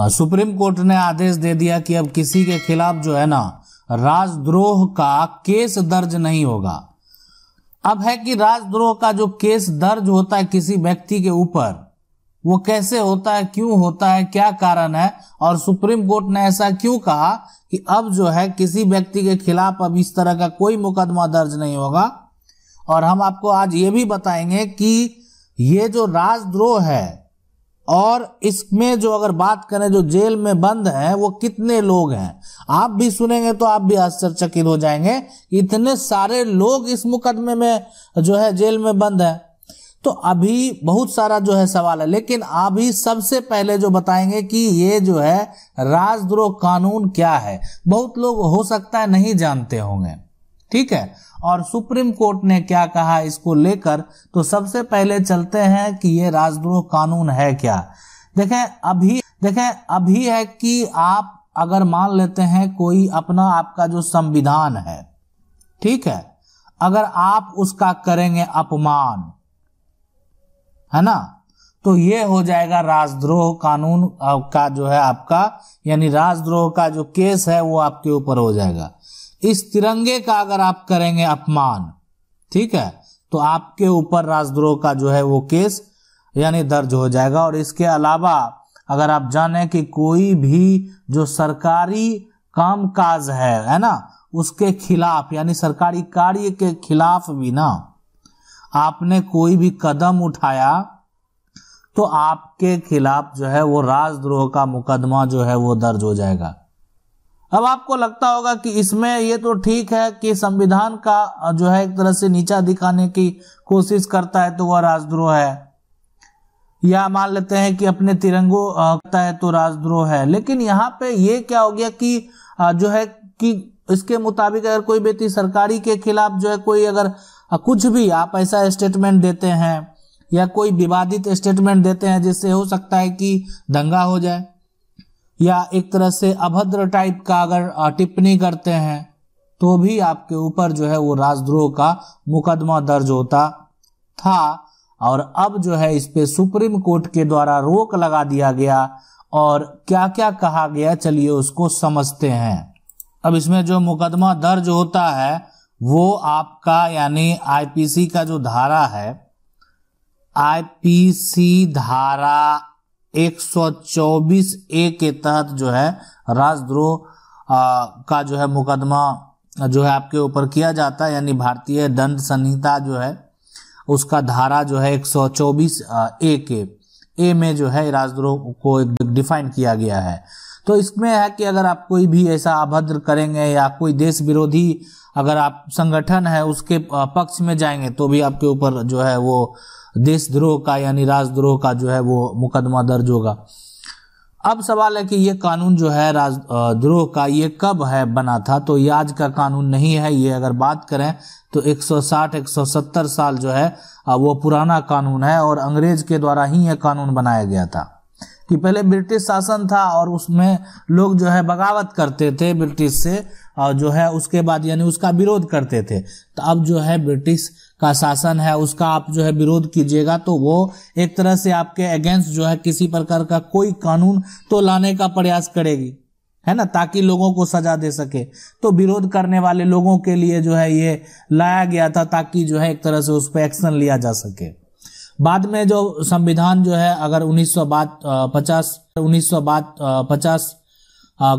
supreme court ने आदेश दे दिया कि अब किसी के खिलाफ जो है ना राजद्रोह का केस दर्ज नहीं होगा अब है कि राजद्रोह का जो केस दर्ज होता है किसी व्यक्ति के ऊपर वो कैसे होता है क्यों होता है क्या कारण है और सुप्रीम कोर्ट ने ऐसा क्यों कहा कि अब जो है किसी व्यक्ति के खिलाफ अब इस तरह का कोई मुकदमा दर्ज नहीं होगा और हम आपको आज ये भी बताएंगे कि ये जो राजद्रोह है और इसमें जो अगर बात करें जो जेल में बंद है वो कितने लोग हैं आप भी सुनेंगे तो आप भी आश्चर्यचकित हो जाएंगे इतने सारे लोग इस मुकदमे में जो है जेल में बंद है तो अभी बहुत सारा जो है सवाल है लेकिन अभी सबसे पहले जो बताएंगे कि ये जो है राजद्रोह कानून क्या है बहुत लोग हो सकता है नहीं जानते होंगे ठीक है और सुप्रीम कोर्ट ने क्या कहा इसको लेकर तो सबसे पहले चलते हैं कि ये राजद्रोह कानून है क्या देखें अभी देखें अभी है कि आप अगर मान लेते हैं कोई अपना आपका जो संविधान है ठीक है अगर आप उसका करेंगे अपमान है ना तो ये हो जाएगा राजद्रोह कानून का जो है आपका यानी राजद्रोह का जो केस है वो आपके ऊपर हो जाएगा इस तिरंगे का अगर आप करेंगे अपमान ठीक है तो आपके ऊपर राजद्रोह का जो है वो केस यानी दर्ज हो जाएगा और इसके अलावा अगर आप जाने कि कोई भी जो सरकारी कामकाज है है ना उसके खिलाफ यानी सरकारी कार्य के खिलाफ भी ना आपने कोई भी कदम उठाया तो आपके खिलाफ जो है वो राजद्रोह का मुकदमा जो है वो दर्ज हो जाएगा अब आपको लगता होगा कि इसमें ये तो ठीक है कि संविधान का जो है एक तरह से नीचा दिखाने की कोशिश करता है तो वह राजद्रोह है या मान लेते हैं कि अपने तिरंगो करता है तो राजद्रोह है लेकिन यहाँ पे ये क्या हो गया कि जो है कि इसके मुताबिक अगर कोई व्यक्ति सरकारी के खिलाफ जो है कोई अगर कुछ भी आप ऐसा स्टेटमेंट देते हैं या कोई विवादित स्टेटमेंट देते हैं जिससे हो सकता है कि दंगा हो जाए या एक तरह से अभद्र टाइप का अगर टिप्पणी करते हैं तो भी आपके ऊपर जो है वो राजद्रोह का मुकदमा दर्ज होता था और अब जो है इस पे सुप्रीम कोर्ट के द्वारा रोक लगा दिया गया और क्या क्या कहा गया चलिए उसको समझते हैं अब इसमें जो मुकदमा दर्ज होता है वो आपका यानी आईपीसी का जो धारा है आईपीसी धारा 124 ए के तहत जो है राजद्रोह का जो है मुकदमा जो है आपके ऊपर किया जाता है यानी भारतीय दंड संहिता जो है उसका धारा जो है 124 ए के ए में जो है राजद्रोह को डिफाइन किया गया है तो इसमें है कि अगर आप कोई भी ऐसा अभद्र करेंगे या कोई देश विरोधी अगर आप संगठन है उसके पक्ष में जाएंगे तो भी आपके ऊपर जो है वो देशद्रोह का यानी राजद्रोह का जो है वो मुकदमा दर्ज होगा अब सवाल है कि ये कानून जो है राजद्रोह का ये कब है बना था तो ये आज का कानून नहीं है ये अगर बात करें तो 160 170 साल जो है वो पुराना कानून है और अंग्रेज के द्वारा ही ये कानून बनाया गया था कि पहले ब्रिटिश शासन था और उसमें लोग जो है बगावत करते थे ब्रिटिश से और जो है उसके बाद यानी उसका विरोध करते थे तो अब जो है ब्रिटिश का शासन है उसका आप जो है विरोध कीजिएगा तो वो एक तरह से आपके अगेंस्ट जो है किसी प्रकार का कोई कानून तो लाने का प्रयास करेगी है ना ताकि लोगों को सजा दे सके तो विरोध करने वाले लोगों के लिए जो है ये लाया गया था ताकि जो है एक तरह से उस पर एक्शन लिया जा सके बाद में जो संविधान जो है अगर उन्नीस सौ बात पचास उन्नीस सौ बात पचास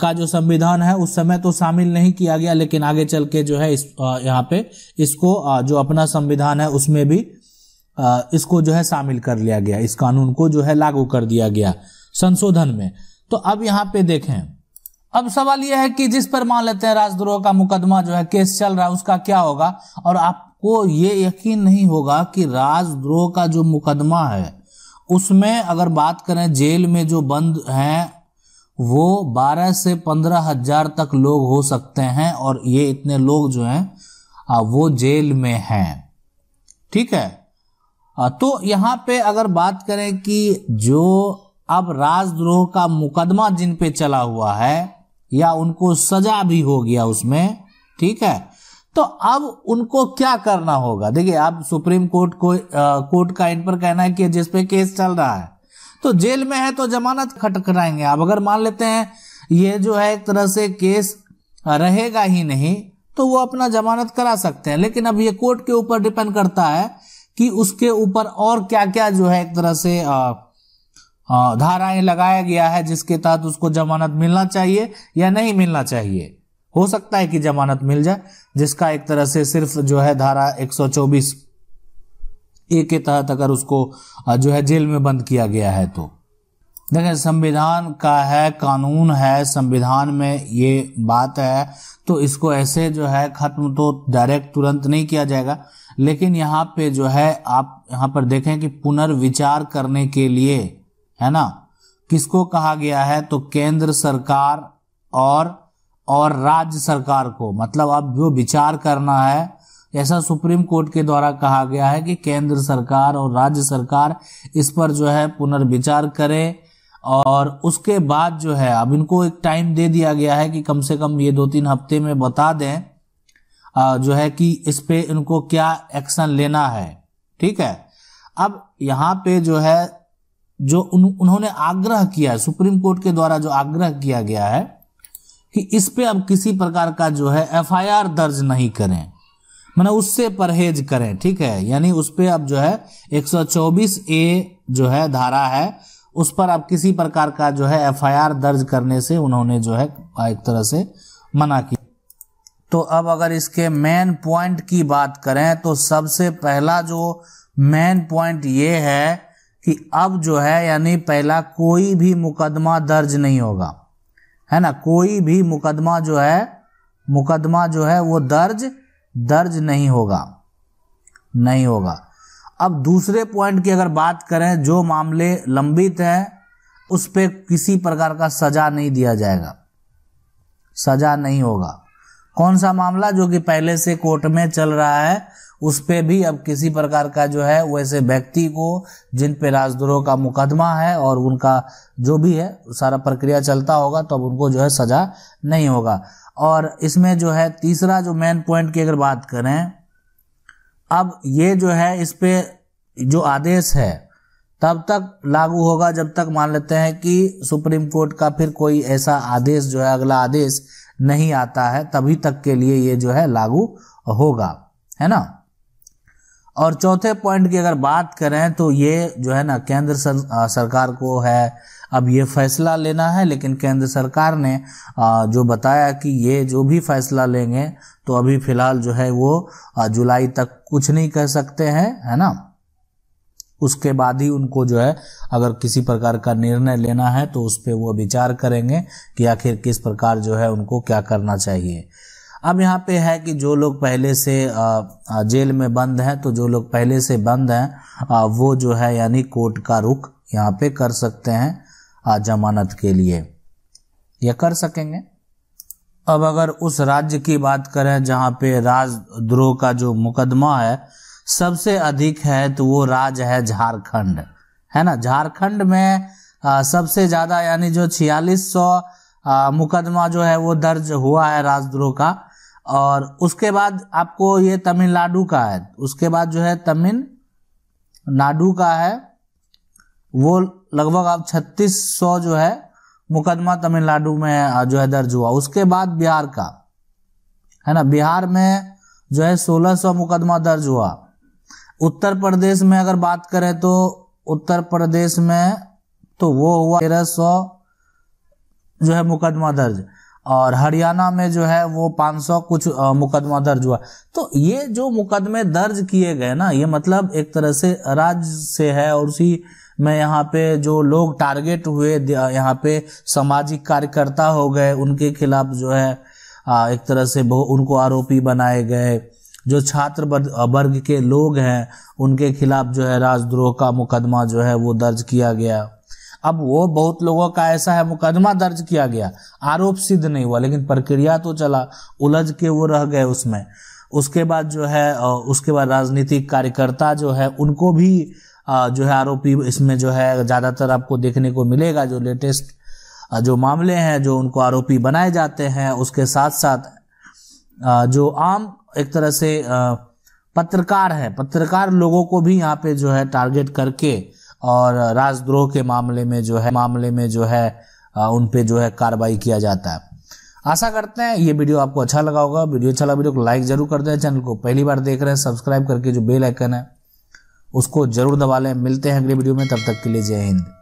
का जो संविधान है उस समय तो शामिल नहीं किया गया लेकिन आगे चल के जो है इस यहाँ पे इसको जो अपना संविधान है उसमें भी इसको जो है शामिल कर लिया गया इस कानून को जो है लागू कर दिया गया संशोधन में तो अब यहाँ पे देखें अब सवाल यह है कि जिस पर मान लेते हैं राजद्रोह का मुकदमा जो है केस चल रहा है उसका क्या होगा और आपको ये यकीन नहीं होगा कि राजद्रोह का जो मुकदमा है उसमें अगर बात करें जेल में जो बंद हैं वो 12 से पंद्रह हजार तक लोग हो सकते हैं और ये इतने लोग जो हैं वो जेल में हैं ठीक है तो यहाँ पे अगर बात करें कि जो अब राजद्रोह का मुकदमा जिन पे चला हुआ है या उनको सजा भी हो गया उसमें ठीक है तो अब उनको क्या करना होगा देखिए अब सुप्रीम कोर्ट को आ, कोर्ट का इन पर कहना है कि जिस पे केस चल रहा है तो जेल में है तो जमानत खटकराएंगे आप अगर मान लेते हैं ये जो है एक तरह से केस रहेगा ही नहीं तो वो अपना जमानत करा सकते हैं लेकिन अब ये कोर्ट के ऊपर डिपेंड करता है कि उसके ऊपर और क्या क्या जो है एक तरह से आ, धाराएं लगाया गया है जिसके तहत उसको जमानत मिलना चाहिए या नहीं मिलना चाहिए हो सकता है कि जमानत मिल जाए जिसका एक तरह से सिर्फ जो है धारा 124 ए के तहत अगर उसको जो है जेल में बंद किया गया है तो देखें संविधान का है कानून है संविधान में ये बात है तो इसको ऐसे जो है ख़त्म तो डायरेक्ट तुरंत नहीं किया जाएगा लेकिन यहाँ पे जो है आप यहाँ पर देखें कि पुनर्विचार करने के लिए है ना किसको कहा गया है तो केंद्र सरकार और और राज्य सरकार को मतलब अब जो विचार करना है ऐसा सुप्रीम कोर्ट के द्वारा कहा गया है कि केंद्र सरकार और राज्य सरकार इस पर जो है पुनर्विचार करे और उसके बाद जो है अब इनको एक टाइम दे दिया गया है कि कम से कम ये दो तीन हफ्ते में बता दें जो है कि इस पे इनको क्या एक्शन लेना है ठीक है अब यहाँ पे जो है जो उन, उन्होंने आग्रह किया है सुप्रीम कोर्ट के द्वारा जो आग्रह किया गया है कि इस पे अब किसी प्रकार का जो है एफआईआर दर्ज नहीं करें मैंने उससे परहेज करें ठीक है यानी उस पर आप जो है 124 ए जो है धारा है उस पर आप किसी प्रकार का जो है एफआईआर दर्ज करने से उन्होंने जो है एक तरह से मना किया तो अब अगर इसके मेन पॉइंट की बात करें तो सबसे पहला जो मेन पॉइंट ये है कि अब जो है यानी पहला कोई भी मुकदमा दर्ज नहीं होगा है ना कोई भी मुकदमा जो है मुकदमा जो है वो दर्ज दर्ज नहीं होगा नहीं होगा अब दूसरे पॉइंट की अगर बात करें जो मामले लंबित हैं उस पर किसी प्रकार का सजा नहीं दिया जाएगा सजा नहीं होगा कौन सा मामला जो कि पहले से कोर्ट में चल रहा है उस पर भी अब किसी प्रकार का जो है वैसे व्यक्ति को जिन पे राजद्रोह का मुकदमा है और उनका जो भी है सारा प्रक्रिया चलता होगा तो अब उनको जो है सजा नहीं होगा और इसमें जो है तीसरा जो मेन पॉइंट की अगर बात करें अब ये जो है इस पर जो आदेश है तब तक लागू होगा जब तक मान लेते हैं कि सुप्रीम कोर्ट का फिर कोई ऐसा आदेश जो है अगला आदेश नहीं आता है तभी तक के लिए ये जो है लागू होगा है ना और चौथे पॉइंट की अगर बात करें तो ये जो है ना केंद्र सर, सरकार को है अब ये फैसला लेना है लेकिन केंद्र सरकार ने आ, जो बताया कि ये जो भी फैसला लेंगे तो अभी फिलहाल जो है वो जुलाई तक कुछ नहीं कह सकते हैं है ना उसके बाद ही उनको जो है अगर किसी प्रकार का निर्णय लेना है तो उस पर वो विचार करेंगे कि आखिर किस प्रकार जो है उनको क्या करना चाहिए अब यहाँ पे है कि जो लोग पहले से जेल में बंद हैं तो जो लोग पहले से बंद हैं वो जो है यानी कोर्ट का रुख यहाँ पे कर सकते हैं जमानत के लिए यह कर सकेंगे अब अगर उस राज्य की बात करें जहाँ पे राजद्रोह का जो मुकदमा है सबसे अधिक है तो वो राज है झारखंड है ना झारखंड में सबसे ज़्यादा यानी जो छियालीस सौ मुकदमा जो है वो दर्ज हुआ है राजद्रोह का और उसके बाद आपको ये तमिलनाडु का है उसके बाद जो है तमिलनाडु का है वो लगभग आप छत्तीस सौ जो है मुकदमा तमिलनाडु में जो है दर्ज हुआ उसके बाद बिहार का है ना बिहार में जो है सोलह सौ मुकदमा दर्ज हुआ उत्तर प्रदेश में अगर बात करें तो उत्तर प्रदेश में तो वो हुआ तेरह सौ जो है मुकदमा दर्ज और हरियाणा में जो है वो 500 कुछ मुकदमा दर्ज हुआ तो ये जो मुकदमे दर्ज किए गए ना ये मतलब एक तरह से राज्य से है और उसी में यहाँ पे जो लोग टारगेट हुए यहाँ पे सामाजिक कार्यकर्ता हो गए उनके खिलाफ जो है एक तरह से उनको आरोपी बनाए गए जो छात्र वर्ग के लोग हैं उनके खिलाफ जो है राजद्रोह का मुकदमा जो है वो दर्ज किया गया अब वो बहुत लोगों का ऐसा है मुकदमा दर्ज किया गया आरोप सिद्ध नहीं हुआ लेकिन प्रक्रिया तो चला उलझ के वो रह गए उसमें उसके बाद जो है उसके बाद राजनीतिक कार्यकर्ता जो है उनको भी जो है आरोपी इसमें जो है ज़्यादातर आपको देखने को मिलेगा जो लेटेस्ट जो मामले हैं जो उनको आरोपी बनाए जाते हैं उसके साथ साथ जो आम एक तरह से पत्रकार है पत्रकार लोगों को भी यहाँ पे जो है टारगेट करके और राजद्रोह के मामले में जो है मामले में जो है उन पे जो है कार्रवाई किया जाता है आशा करते हैं ये वीडियो आपको अच्छा लगा होगा वीडियो अच्छा लगा वीडियो को लाइक जरूर कर दें चैनल को पहली बार देख रहे हैं सब्सक्राइब करके जो बेल आइकन है उसको जरूर दबा लें मिलते हैं अगले वीडियो में तब तक के लिए जय हिंद